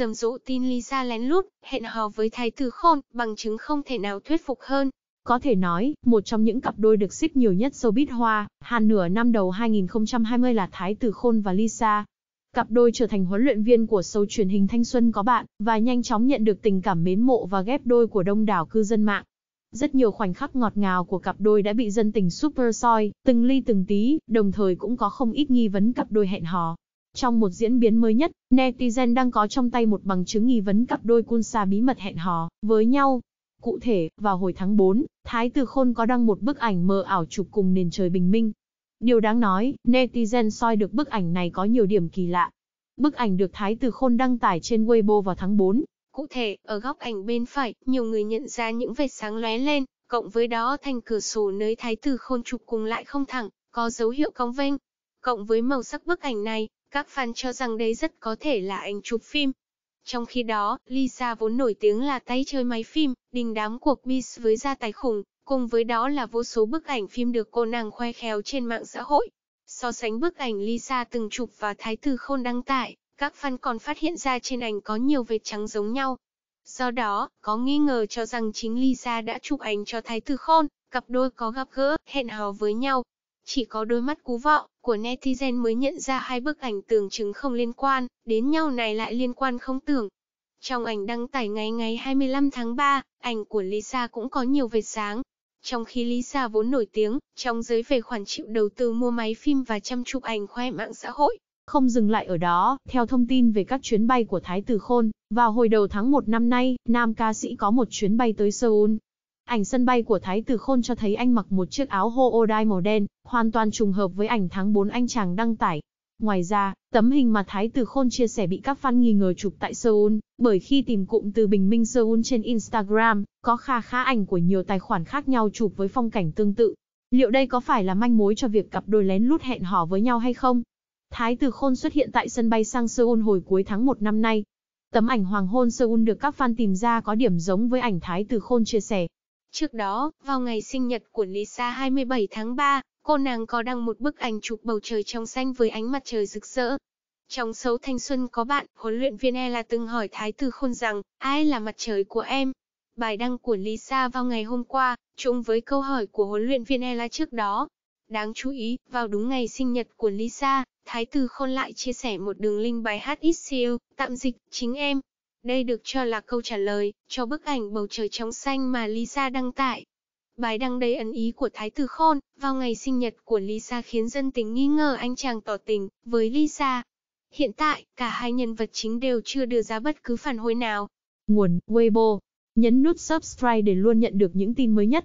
rầm rộ tin Lisa lén lút, hẹn hò với thái tử khôn, bằng chứng không thể nào thuyết phục hơn. Có thể nói, một trong những cặp đôi được xếp nhiều nhất showbiz hoa, hàn nửa năm đầu 2020 là Thái Tử Khôn và Lisa. Cặp đôi trở thành huấn luyện viên của show truyền hình Thanh Xuân có bạn, và nhanh chóng nhận được tình cảm mến mộ và ghép đôi của đông đảo cư dân mạng. Rất nhiều khoảnh khắc ngọt ngào của cặp đôi đã bị dân tình super soi, từng ly từng tí, đồng thời cũng có không ít nghi vấn cặp đôi hẹn hò. Trong một diễn biến mới nhất, netizen đang có trong tay một bằng chứng nghi vấn cặp đôi Kunsa bí mật hẹn hò với nhau. Cụ thể, vào hồi tháng 4, Thái Tử Khôn có đăng một bức ảnh mờ ảo chụp cùng nền trời bình minh. Điều đáng nói, netizen soi được bức ảnh này có nhiều điểm kỳ lạ. Bức ảnh được Thái Tử Khôn đăng tải trên Weibo vào tháng 4. Cụ thể, ở góc ảnh bên phải, nhiều người nhận ra những vệt sáng lóe lên, cộng với đó thành cửa sổ nơi Thái Tử Khôn chụp cùng lại không thẳng, có dấu hiệu cong vênh. Cộng với màu sắc bức ảnh này, các fan cho rằng đấy rất có thể là ảnh chụp phim. Trong khi đó, Lisa vốn nổi tiếng là tay chơi máy phim, đình đám cuộc Miss với gia tài khủng, cùng với đó là vô số bức ảnh phim được cô nàng khoe khéo trên mạng xã hội. So sánh bức ảnh Lisa từng chụp và Thái Tử Khôn đăng tải, các fan còn phát hiện ra trên ảnh có nhiều vệt trắng giống nhau. Do đó, có nghi ngờ cho rằng chính Lisa đã chụp ảnh cho Thái Tử Khôn, cặp đôi có gặp gỡ, hẹn hò với nhau, chỉ có đôi mắt cú vọ của netizen mới nhận ra hai bức ảnh tưởng chứng không liên quan, đến nhau này lại liên quan không tưởng. Trong ảnh đăng tải ngày ngày 25 tháng 3, ảnh của Lisa cũng có nhiều vệt sáng. Trong khi Lisa vốn nổi tiếng, trong giới về khoản chịu đầu tư mua máy phim và chăm chụp ảnh khoe mạng xã hội, không dừng lại ở đó, theo thông tin về các chuyến bay của Thái Tử Khôn, vào hồi đầu tháng 1 năm nay, nam ca sĩ có một chuyến bay tới Seoul, Ảnh sân bay của Thái Tử Khôn cho thấy anh mặc một chiếc áo hô ô đai màu đen, hoàn toàn trùng hợp với ảnh tháng 4 anh chàng đăng tải. Ngoài ra, tấm hình mà Thái Tử Khôn chia sẻ bị các fan nghi ngờ chụp tại Seoul, bởi khi tìm cụm từ Bình Minh Seoul trên Instagram, có kha khá ảnh của nhiều tài khoản khác nhau chụp với phong cảnh tương tự. Liệu đây có phải là manh mối cho việc cặp đôi lén lút hẹn hò với nhau hay không? Thái Tử Khôn xuất hiện tại sân bay sang Seoul hồi cuối tháng 1 năm nay. Tấm ảnh hoàng hôn Seoul được các fan tìm ra có điểm giống với ảnh Thái Tử Khôn chia sẻ, Trước đó, vào ngày sinh nhật của Lisa 27 tháng 3, cô nàng có đăng một bức ảnh chụp bầu trời trong xanh với ánh mặt trời rực rỡ. Trong xấu thanh xuân có bạn, huấn luyện viên Ella từng hỏi Thái Tử Khôn rằng, ai là mặt trời của em? Bài đăng của Lisa vào ngày hôm qua, trùng với câu hỏi của huấn luyện viên Ella trước đó. Đáng chú ý, vào đúng ngày sinh nhật của Lisa, Thái Tử Khôn lại chia sẻ một đường link bài hát It's tạm dịch, chính em, đây được cho là câu trả lời cho bức ảnh bầu trời trong xanh mà Lisa đăng tải. Bài đăng đầy ẩn ý của Thái Tử Khôn vào ngày sinh nhật của Lisa khiến dân tình nghi ngờ anh chàng tỏ tình với Lisa. Hiện tại, cả hai nhân vật chính đều chưa đưa ra bất cứ phản hồi nào. Nguồn Weibo Nhấn nút subscribe để luôn nhận được những tin mới nhất.